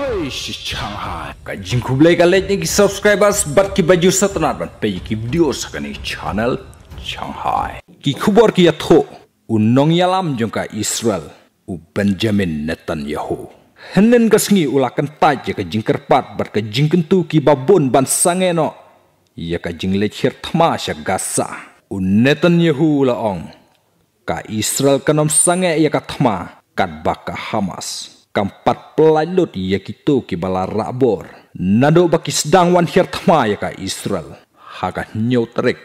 habis Shanghai. Kajing kublai kalajnya ki subscribers bat ki baju setenar bat peyi ki video sakani channel Shanghai. Ki kubor ki yatho unong yalam jongka Israel u Benjamin Netanyahu. Henen kasengi ulakan taj ya kajing kerpat bat kajing kentu ki babun ban sangeno. Ya kajing lechir tamasya gasa. Un Netanyahu laong. Ka Israel kanom sange ya katma kat baka Hamas. kampat pelalut ia ya kito gitu, ki bala rabor nado baki sedang wan hirtama ya ka Israel haka nyotrek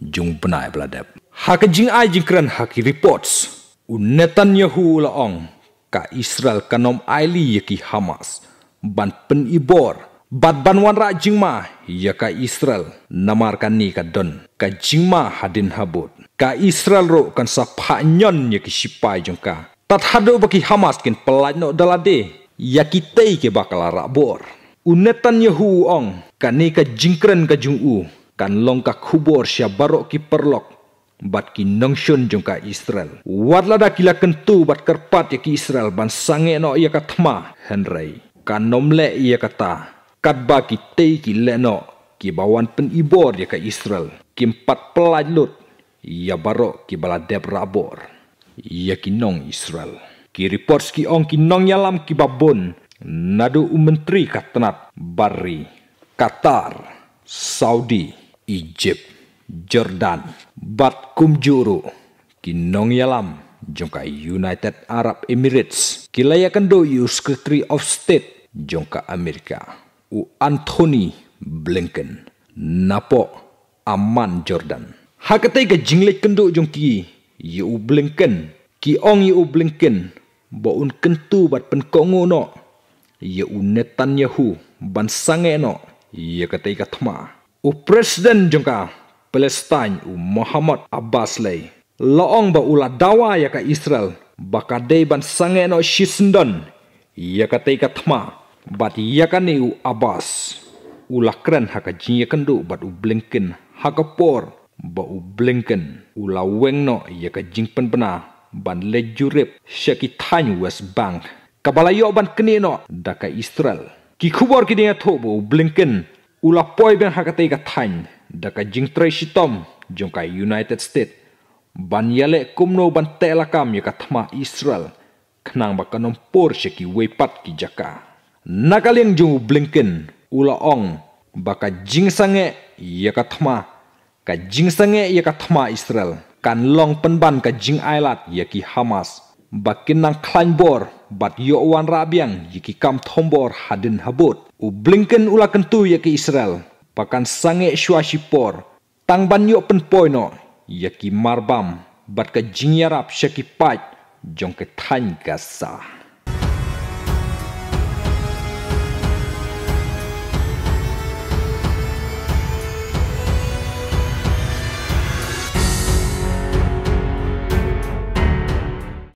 jung benai beladep haka jing ai jing keren haki reports unetan yahu laong ka Israel kanom aili ya ki Hamas ban pen ibor bat ban wan ra jing ma ya ka Israel namar kan ni ka don ka jing ma hadin habut ka Israel ro kan sapha nyon ya ki sipai jong ka Tad hado bagi Hamas kin pelanyo dalade yakitei ke bakal rabor. Unetan Yahu ong kane ka jingkren ka jungu kan longka ka kubor sya barok ki perlok bat ki nongshon jungka ka Israel. Wadlada kila kentu bat kerpat ya ki Israel ban sange no ia ka Henry. Kan nomle ia kata kat ba ki tei ki leno ki bawan penibor ya ka Israel. kim pat pelan ia barok ki baladep rabor yakinong Israel. Kiri ki ong kinong yalam kibabon. nadu umentri katenat Bari, Qatar, Saudi, Egypt, Jordan, Bat Kumjuru, kinong yalam, jongka United Arab Emirates, kilayakan doyu Secretary of State, jongka Amerika, U Anthony Blinken, Napo, Aman Jordan. Hakatai ke jinglet kendo jongki Yu Ublinken, ki ong yu blinken, bo un kentu bat penkongu no. Ye un Netanyahu ban sange no. Ye kata katma, tama. U presiden jengka Palestine u Muhammad Abbas lei loong ba ula dawa ya ka Israel. Baka day ban sange no shisendon. Ye kata katma, Bat ya kani u Abbas. Ula keren haka jinya kendu bat u blinken haka por ba u blinken ula weng wengno ia ka pen pena ban lejurip, syaki tanyu was bank. kabala yo ban no daka Israel ki khubor ki dia thobo blinken ula poi ben hakate ka tany daka jing jong ka United State, ban yale kumno ban telakam ya ka thma Israel knang ba kanom por syaki wepat ki jaka nakaleng jung blinken ula ong baka jing sange ya ka iya thma ka jing sange ya ka thma Israel kan long penban ka jing ailat ya ki Hamas bakin nang klain bor bat yo wan rabiang ya ki kam thombor hadin habut u blinken ula kentu ya Israel pakan sange shuashi por tang ban yo pen poino ya ki marbam bat ka jing yarap syaki pat jong ke thain gasa